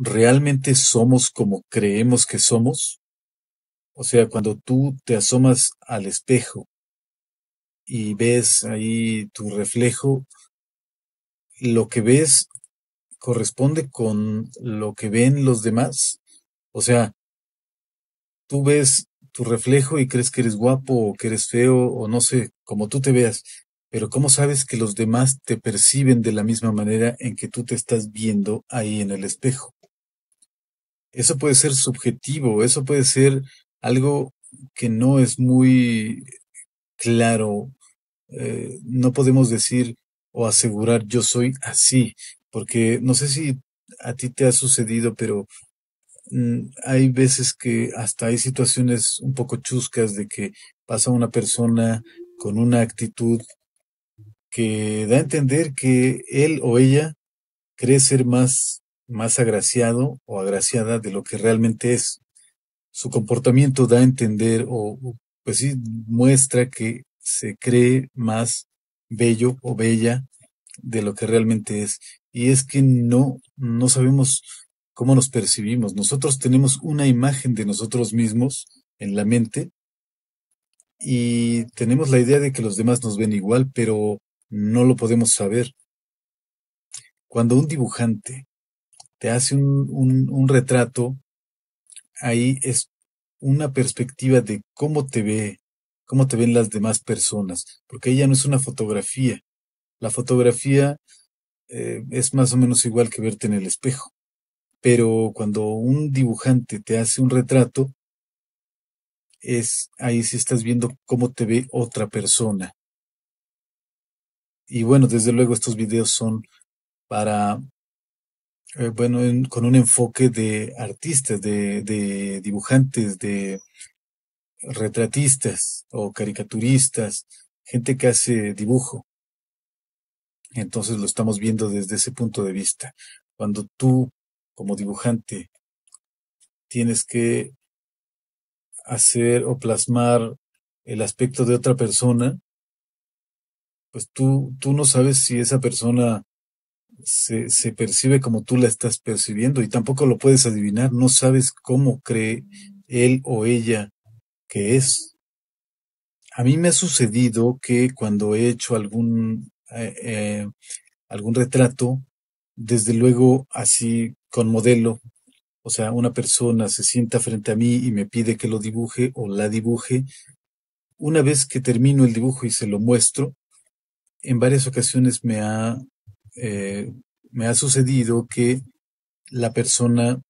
¿realmente somos como creemos que somos? O sea, cuando tú te asomas al espejo y ves ahí tu reflejo, lo que ves corresponde con lo que ven los demás. O sea, tú ves tu reflejo y crees que eres guapo o que eres feo o no sé, como tú te veas, pero ¿cómo sabes que los demás te perciben de la misma manera en que tú te estás viendo ahí en el espejo? eso puede ser subjetivo, eso puede ser algo que no es muy claro. Eh, no podemos decir o asegurar yo soy así, porque no sé si a ti te ha sucedido, pero mm, hay veces que hasta hay situaciones un poco chuscas de que pasa una persona con una actitud que da a entender que él o ella cree ser más más agraciado o agraciada de lo que realmente es. Su comportamiento da a entender o, pues sí, muestra que se cree más bello o bella de lo que realmente es. Y es que no, no sabemos cómo nos percibimos. Nosotros tenemos una imagen de nosotros mismos en la mente y tenemos la idea de que los demás nos ven igual, pero no lo podemos saber. Cuando un dibujante te hace un, retrato, ahí es una perspectiva de cómo te ve, cómo te ven las demás personas, porque ella no es una fotografía. La fotografía eh, es más o menos igual que verte en el espejo, pero cuando un dibujante te hace un retrato, es ahí sí estás viendo cómo te ve otra persona. Y bueno, desde luego estos videos son para eh, bueno, con un enfoque de artistas, de, de, dibujantes, de retratistas o caricaturistas, gente que hace dibujo. Entonces lo estamos viendo desde ese punto de vista. Cuando tú, como dibujante, tienes que hacer o plasmar el aspecto de otra persona, pues tú, tú no sabes si esa persona se, percibe como tú la estás percibiendo y tampoco lo puedes adivinar, no sabes cómo cree él o ella que es. A mí me ha sucedido que cuando he hecho algún, eh, eh, algún retrato, desde luego así con modelo, o sea, una persona se sienta frente a mí y me pide que lo dibuje o la dibuje. Una vez que termino el dibujo y se lo muestro, en varias ocasiones me ha eh, me ha sucedido que la persona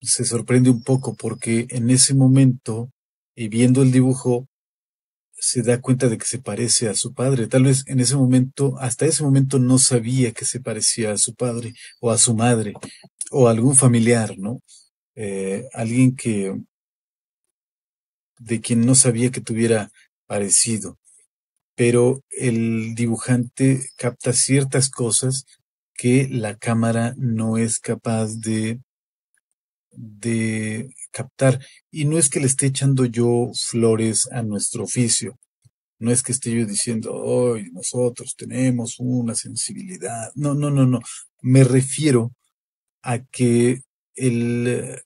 se sorprende un poco porque en ese momento, y viendo el dibujo, se da cuenta de que se parece a su padre. Tal vez en ese momento, hasta ese momento no sabía que se parecía a su padre o a su madre o a algún familiar, ¿no? Eh, alguien que, de quien no sabía que tuviera parecido pero el dibujante capta ciertas cosas que la cámara no es capaz de, de captar. Y no es que le esté echando yo flores a nuestro oficio. No es que esté yo diciendo, hoy nosotros tenemos una sensibilidad. No, no, no, no. Me refiero a que el,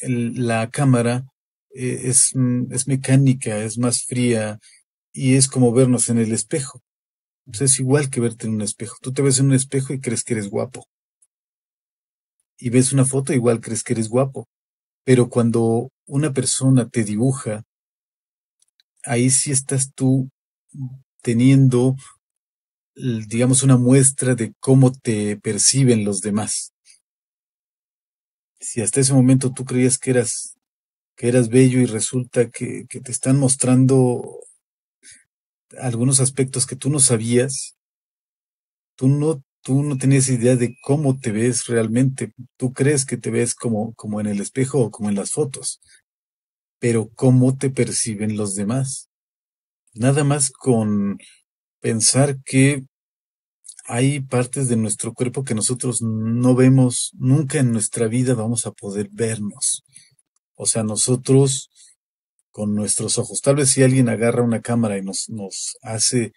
la cámara eh, es, mm, es mecánica, es más fría, y es como vernos en el espejo. es igual que verte en un espejo. Tú te ves en un espejo y crees que eres guapo. Y ves una foto, igual crees que eres guapo. Pero cuando una persona te dibuja, ahí sí estás tú teniendo, digamos, una muestra de cómo te perciben los demás. Si hasta ese momento tú creías que eras, que eras bello y resulta que te están mostrando algunos aspectos que tú no sabías, tú no, tú no tenías idea de cómo te ves realmente. Tú crees que te ves como, como en el espejo o como en las fotos, pero cómo te perciben los demás. Nada más con pensar que hay partes de nuestro cuerpo que nosotros no vemos, nunca en nuestra vida vamos a poder vernos. O sea, nosotros con nuestros ojos. Tal vez si alguien agarra una cámara y nos, nos hace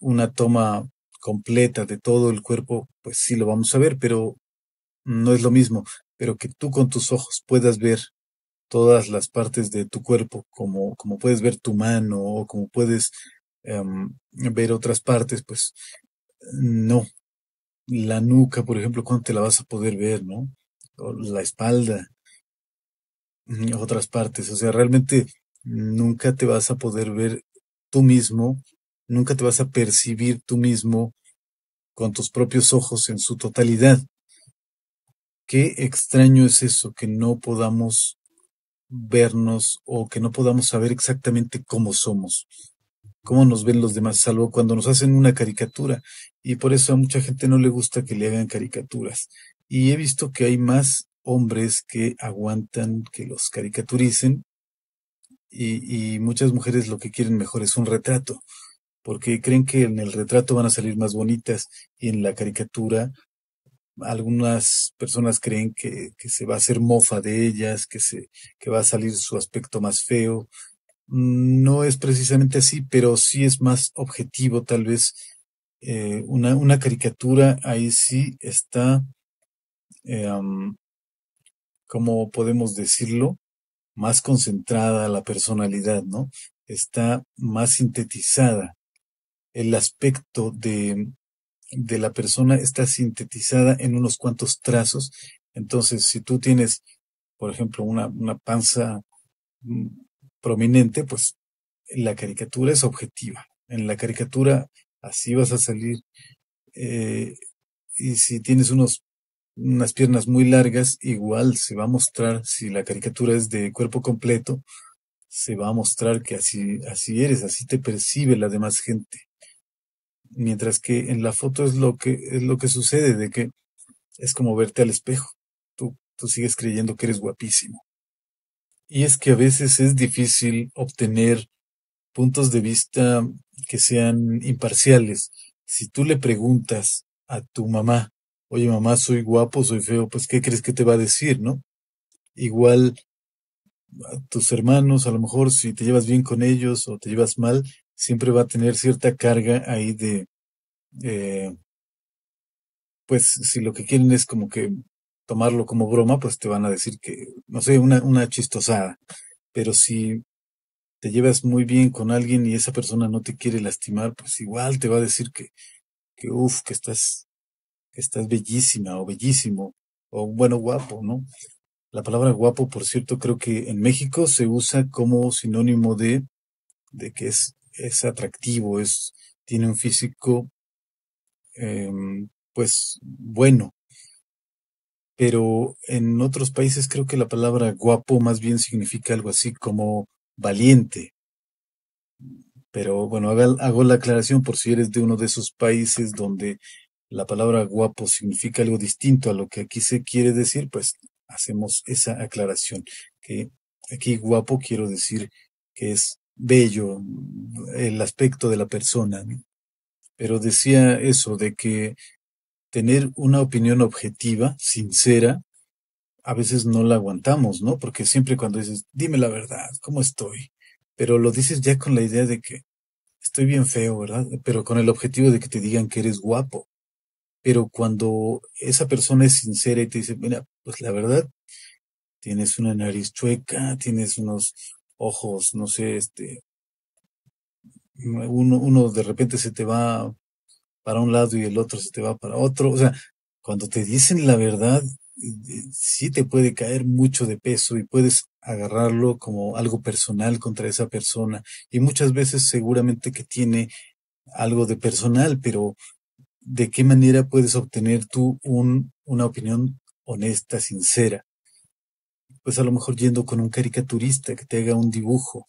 una toma completa de todo el cuerpo, pues sí lo vamos a ver, pero no es lo mismo. Pero que tú con tus ojos puedas ver todas las partes de tu cuerpo, como, como puedes ver tu mano o como puedes em, ver otras partes, pues no. La nuca, por ejemplo, ¿cuándo te la vas a poder ver, no? la espalda, otras partes. O sea, realmente nunca te vas a poder ver tú mismo, nunca te vas a percibir tú mismo con tus propios ojos en su totalidad. Qué extraño es eso, que no podamos vernos o que no podamos saber exactamente cómo somos, cómo nos ven los demás, salvo cuando nos hacen una caricatura. Y por eso a mucha gente no le gusta que le hagan caricaturas. Y he visto que hay más hombres que aguantan que los caricaturicen y, muchas mujeres lo que quieren mejor es un retrato, porque creen que en el retrato van a salir más bonitas y en la caricatura algunas personas creen que, se va a hacer mofa de ellas, que, se, que va a salir su aspecto más feo. Mm, no es precisamente así, pero sí es más objetivo tal vez. Eh, una, una caricatura ahí sí está eh, como podemos decirlo? Más concentrada la personalidad, ¿no? Está más sintetizada. El aspecto de, la persona está sintetizada en unos cuantos trazos. Entonces, si tú tienes, por ejemplo, una, panza mm, prominente, pues la caricatura es objetiva. En la caricatura así vas a salir. Eh, y si tienes unos unas piernas muy largas, igual se va a mostrar, si la caricatura es de cuerpo completo, se va a mostrar que así, así eres, así te percibe la demás gente. Mientras que en la foto es lo que, es lo que sucede, de que es como verte al espejo. Tú, tú sigues creyendo que eres guapísimo. Y es que a veces es difícil obtener puntos de vista que sean imparciales. Si tú le preguntas a tu mamá, oye mamá, soy guapo, soy feo, pues ¿qué crees que te va a decir, no? Igual a tus hermanos, a lo mejor si te llevas bien con ellos o te llevas mal, siempre va a tener cierta carga ahí de, eh, pues si lo que quieren es como que tomarlo como broma, pues te van a decir que, no sé, una, chistosada. Pero si te llevas muy bien con alguien y esa persona no te quiere lastimar, pues igual te va a decir que, que uff, que estás que estás bellísima o bellísimo, o bueno, guapo, ¿no? La palabra guapo, por cierto, creo que en México se usa como sinónimo de, de que es, es atractivo, es, tiene un físico, em, pues, bueno. Pero en otros países creo que la palabra guapo más bien significa algo así como valiente. Pero bueno, hago la aclaración por si eres de uno de esos países donde la palabra guapo significa algo distinto a lo que aquí se quiere decir, pues hacemos esa aclaración, que aquí guapo quiero decir que es bello el aspecto de la persona. Pero decía eso, de que tener una opinión objetiva, sincera, a veces no la aguantamos, ¿no? Porque siempre cuando dices, dime la verdad, ¿cómo estoy? Pero lo dices ya con la idea de que estoy bien feo, ¿verdad? Pero con el objetivo de que te digan que eres guapo. Pero cuando esa persona es sincera y te dice, mira, pues la verdad, tienes una nariz chueca, tienes unos ojos, no sé, este, mm, uno, uno de repente se te va para un lado y el otro se te va para otro. O sea, cuando te dicen la verdad, eh, eh, sí te puede caer mucho de peso y puedes agarrarlo como algo personal contra esa persona. Y muchas veces seguramente que tiene algo de personal, pero de qué manera puedes obtener tú un, una opinión honesta, sincera. Pues a lo mejor yendo con un caricaturista que te haga un dibujo.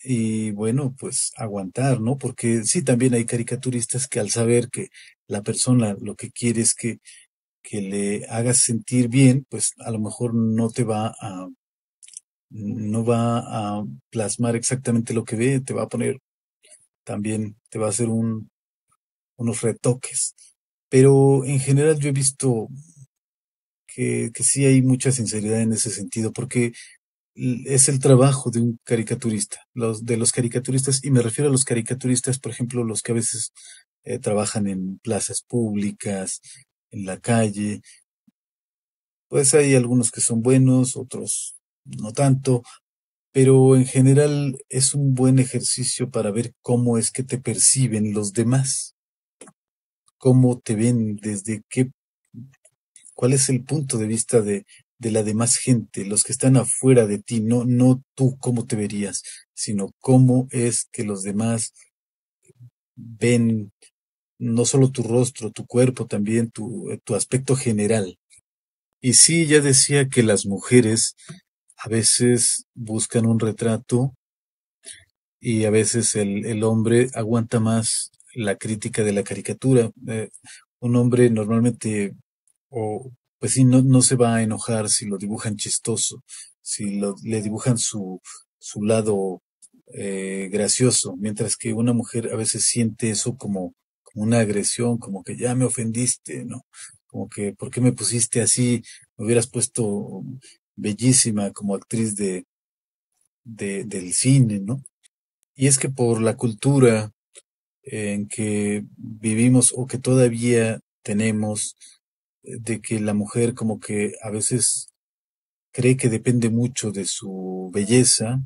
Y bueno, pues aguantar, ¿no? Porque sí, también hay caricaturistas que al saber que la persona lo que quiere es que, que le hagas sentir bien, pues a lo mejor no te va a, no va a plasmar exactamente lo que ve, te va a poner también, te va a hacer un, unos retoques. Pero en general yo he visto que, sí hay mucha sinceridad en ese sentido, porque es el trabajo de un caricaturista, los, de los caricaturistas, y me refiero a los caricaturistas, por ejemplo, los que a veces eh, trabajan en plazas públicas, en la calle. Pues hay algunos que son buenos, otros no tanto, pero en general es un buen ejercicio para ver cómo es que te perciben los demás cómo te ven, desde qué, cuál es el punto de vista de, de la demás gente, los que están afuera de ti, no, no tú cómo te verías, sino cómo es que los demás ven no solo tu rostro, tu cuerpo, también tu, tu aspecto general. Y sí, ya decía que las mujeres a veces buscan un retrato y a veces el hombre aguanta más la crítica de la caricatura. Eh, un hombre normalmente, o pues sí, no, no se va a enojar si lo dibujan chistoso, si le dibujan su, su lado eh, gracioso, mientras que una mujer a veces siente eso como, como una agresión, como que ya me ofendiste, ¿no? Como que, ¿por qué me pusiste así? Me hubieras puesto bellísima como actriz de, de, del cine, ¿no? Y es que por la cultura, en que vivimos o que todavía tenemos eh, de que la mujer como que a veces cree que depende mucho de su belleza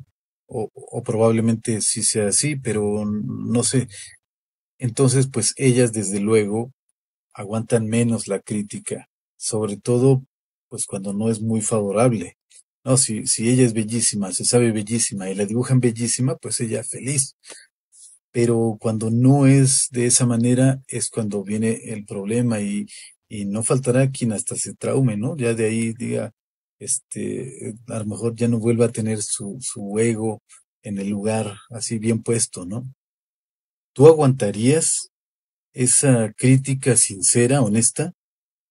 o, probablemente sí sea así, pero no sé. Entonces, pues ellas desde luego aguantan menos la crítica, sobre todo pues cuando no es muy favorable. No, si, si ella es bellísima, se sabe bellísima y la dibujan bellísima, pues ella feliz pero cuando no es de esa manera es cuando viene el problema y, y no faltará quien hasta se traume, ¿no? Ya de ahí diga, este, eh, a lo mejor ya no vuelva a tener su, su ego en el lugar así bien puesto, ¿no? ¿Tú aguantarías esa crítica sincera, honesta,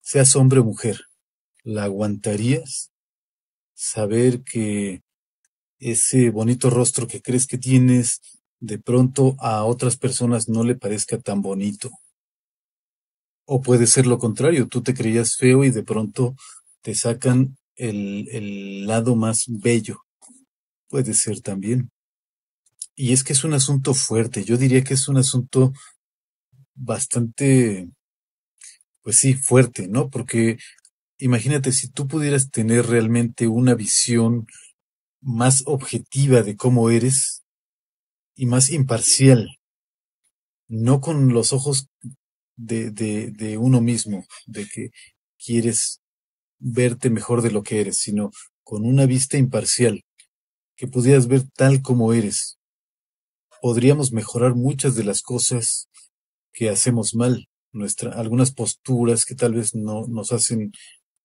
seas hombre o mujer? ¿La aguantarías? Saber que ese bonito rostro que crees que tienes, de pronto a otras personas no le parezca tan bonito. O puede ser lo contrario, tú te creías feo y de pronto te sacan el, el lado más bello. Puede ser también. Y es que es un asunto fuerte, yo diría que es un asunto bastante, pues sí, fuerte, ¿no? Porque imagínate si tú pudieras tener realmente una visión más objetiva de cómo eres, y más imparcial, no con los ojos de, de, uno mismo, de que quieres verte mejor de lo que eres, sino con una vista imparcial, que pudieras ver tal como eres. Podríamos mejorar muchas de las cosas que hacemos mal, nuestra, algunas posturas que tal vez no nos hacen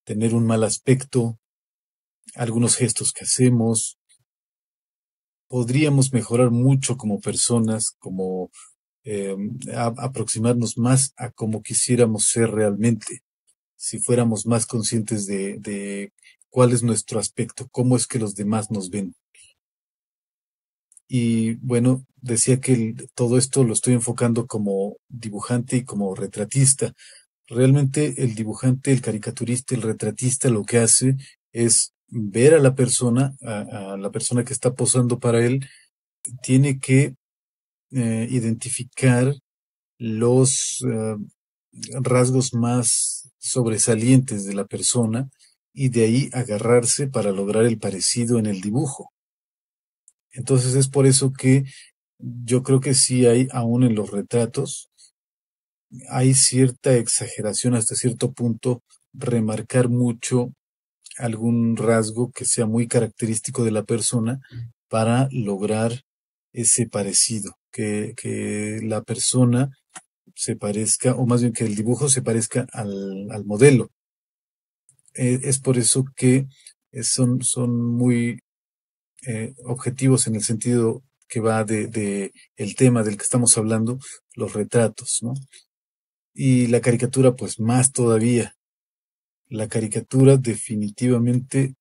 tener un mal aspecto, algunos gestos que hacemos, podríamos mejorar mucho como personas, como em, aproximarnos más a como quisiéramos ser realmente, si fuéramos más conscientes de, de cuál es nuestro aspecto, cómo es que los demás nos ven. Y bueno, decía que todo esto lo estoy enfocando como dibujante y como retratista. Realmente el dibujante, el caricaturista, el retratista lo que hace es ver a la persona, a, la persona que está posando para él, tiene que eh, identificar los eh, rasgos más sobresalientes de la persona y de ahí agarrarse para lograr el parecido en el dibujo. Entonces es por eso que yo creo que sí hay, aún en los retratos, hay cierta exageración hasta cierto punto, remarcar mucho algún rasgo que sea muy característico de la persona para lograr ese parecido, que, la persona se parezca, o más bien que el dibujo se parezca al, modelo. Eh, es por eso que son, son muy eh, objetivos en el sentido que va de, el tema del que estamos hablando, los retratos, ¿no? Y la caricatura, pues más todavía, la caricatura definitivamente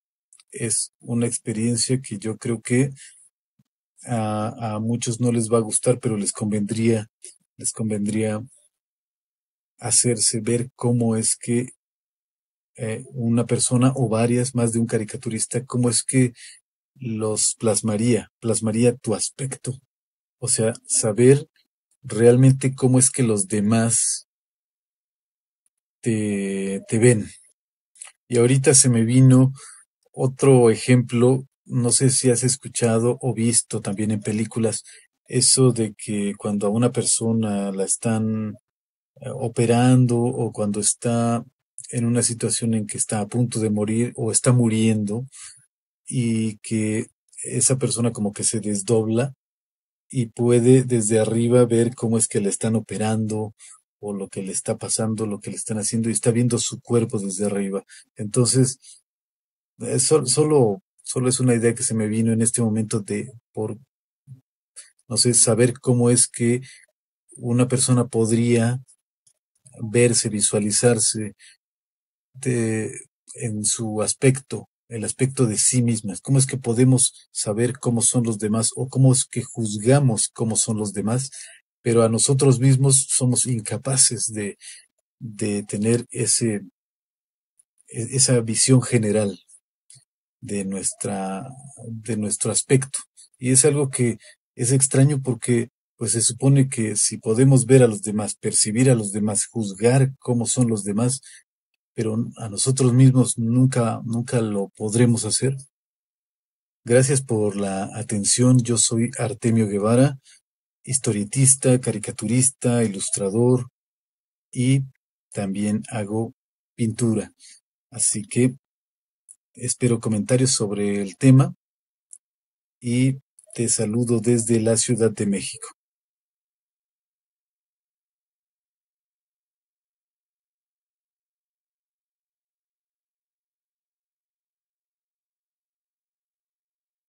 es una experiencia que yo creo que a, muchos no les va a gustar, pero les convendría, les convendría hacerse ver cómo es que eh, una persona o varias más de un caricaturista, cómo es que los plasmaría, plasmaría tu aspecto. O sea, saber realmente cómo es que los demás te ven, y ahorita se me vino otro ejemplo, no sé si has escuchado o visto también en películas, eso de que cuando a una persona la están eh, operando o cuando está en una situación en que está a punto de morir o está muriendo y que esa persona como que se desdobla y puede desde arriba ver cómo es que la están operando o lo que le está pasando, lo que le están haciendo, y está viendo su cuerpo desde arriba. Entonces, eh, solo, es una idea que se me vino en este momento de, por, no sé, saber cómo es que una persona podría verse, visualizarse en su aspecto, el aspecto de sí misma, ¿Cómo es que podemos saber cómo son los demás o cómo es que juzgamos cómo son los demás pero a nosotros mismos somos incapaces de, de tener ese, e, esa visión general de, nuestra, de nuestro aspecto. Y es algo que es extraño porque pues se supone que si podemos ver a los demás, percibir a los demás, juzgar cómo son los demás, pero a nosotros mismos nunca, nunca lo podremos hacer. Gracias por la atención. Yo soy Artemio Guevara historietista, caricaturista, ilustrador y también hago pintura. Así que espero comentarios sobre el tema y te saludo desde la Ciudad de México.